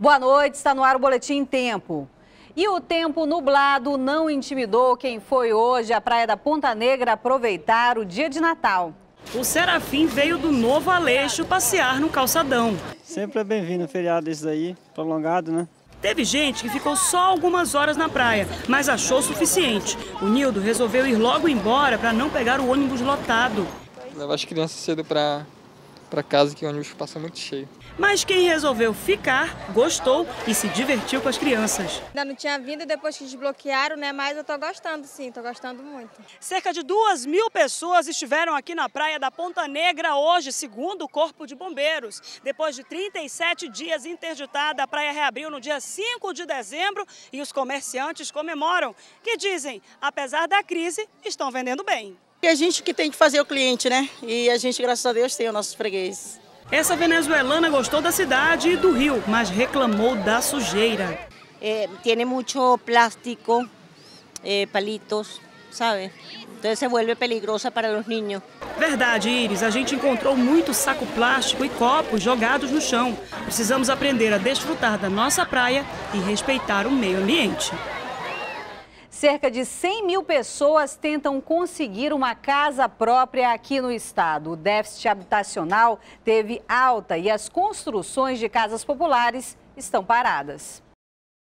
Boa noite, está no ar o Boletim Tempo. E o tempo nublado não intimidou quem foi hoje à Praia da Ponta Negra aproveitar o dia de Natal. O Serafim veio do Novo Aleixo passear no calçadão. Sempre é bem-vindo feriado isso aí, prolongado, né? Teve gente que ficou só algumas horas na praia, mas achou suficiente. O Nildo resolveu ir logo embora para não pegar o ônibus lotado. Levar as crianças cedo para para casa, que o ônibus passa muito cheio. Mas quem resolveu ficar, gostou e se divertiu com as crianças. Ainda não tinha vindo depois que desbloquearam, né? Mas eu tô gostando, sim, tô gostando muito. Cerca de duas mil pessoas estiveram aqui na praia da Ponta Negra hoje, segundo o Corpo de Bombeiros. Depois de 37 dias interditada, a praia reabriu no dia 5 de dezembro e os comerciantes comemoram, que dizem, apesar da crise, estão vendendo bem. E a gente que tem que fazer o cliente, né? E a gente, graças a Deus, tem o nosso freguês. Essa venezuelana gostou da cidade e do rio, mas reclamou da sujeira. É, eh, tem muito plástico, é, palitos, sabe? Então se vuelve peligrosa para os niños. Verdade, Iris. A gente encontrou muito saco plástico e copos jogados no chão. Precisamos aprender a desfrutar da nossa praia e respeitar o meio ambiente. Cerca de 100 mil pessoas tentam conseguir uma casa própria aqui no estado. O déficit habitacional teve alta e as construções de casas populares estão paradas.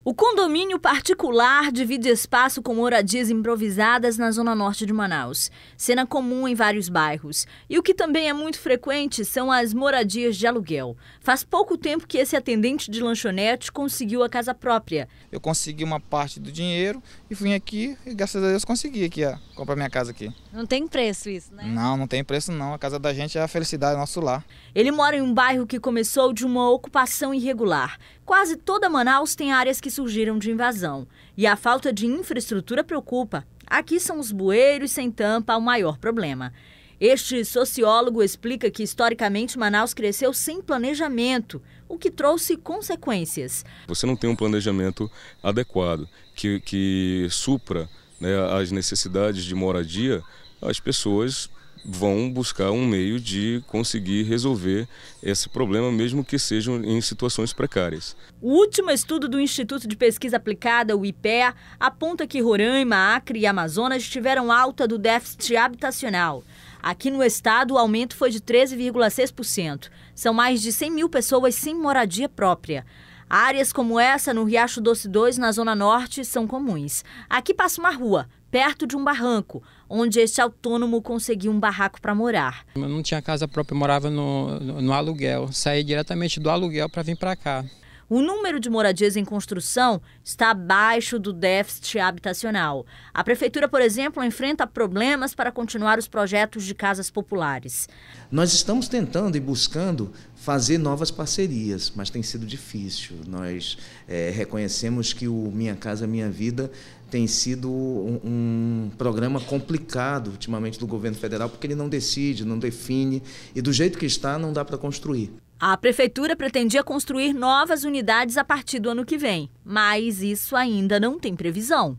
O condomínio particular divide espaço com moradias improvisadas na zona norte de Manaus, cena comum em vários bairros. E o que também é muito frequente são as moradias de aluguel. Faz pouco tempo que esse atendente de lanchonete conseguiu a casa própria. Eu consegui uma parte do dinheiro e fui aqui e graças a Deus consegui aqui ó, comprar minha casa aqui. Não tem preço isso, né? Não, não tem preço não. A casa da gente é a felicidade, é nosso lar. Ele mora em um bairro que começou de uma ocupação irregular Quase toda Manaus tem áreas que surgiram de invasão. E a falta de infraestrutura preocupa. Aqui são os bueiros sem tampa o maior problema. Este sociólogo explica que historicamente Manaus cresceu sem planejamento, o que trouxe consequências. Você não tem um planejamento adequado que, que supra né, as necessidades de moradia, as pessoas vão buscar um meio de conseguir resolver esse problema, mesmo que sejam em situações precárias. O último estudo do Instituto de Pesquisa Aplicada, o IPEA, aponta que Roraima, Acre e Amazonas tiveram alta do déficit habitacional. Aqui no estado, o aumento foi de 13,6%. São mais de 100 mil pessoas sem moradia própria. Áreas como essa no Riacho Doce 2, na Zona Norte, são comuns. Aqui passa uma rua, perto de um barranco, onde este autônomo conseguiu um barraco para morar. Eu não tinha casa própria, morava no, no, no aluguel. Saí diretamente do aluguel para vir para cá o número de moradias em construção está abaixo do déficit habitacional. A prefeitura, por exemplo, enfrenta problemas para continuar os projetos de casas populares. Nós estamos tentando e buscando fazer novas parcerias, mas tem sido difícil. Nós é, reconhecemos que o Minha Casa Minha Vida tem sido um, um, programa complicado ultimamente do governo federal, porque ele não decide, não define, e do jeito que está, não dá para construir. A prefeitura pretendia construir novas unidades a partir do ano que vem, mas isso ainda não tem previsão.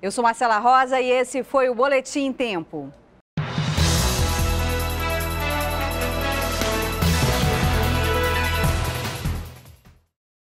Eu sou Marcela Rosa e esse foi o Boletim Tempo.